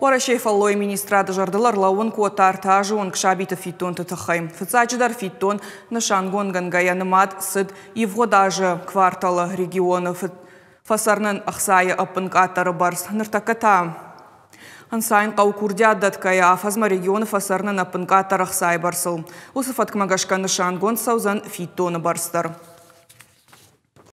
Уарашев аллой министрады жардылар лауын котар он кшабиты фитон тұтықай. Фыцачыдар фитон нышангон гангаянымат сыд Евгодажы кварталы регионы фасарнын ақсайы ұпын қатары барс. Ныртаката қау қаукурде адаткая афазма регионы фасарнын ұпын қатары ақсай барсыл. Осы фаткмагашқа нышангон саузан фитоны барстар.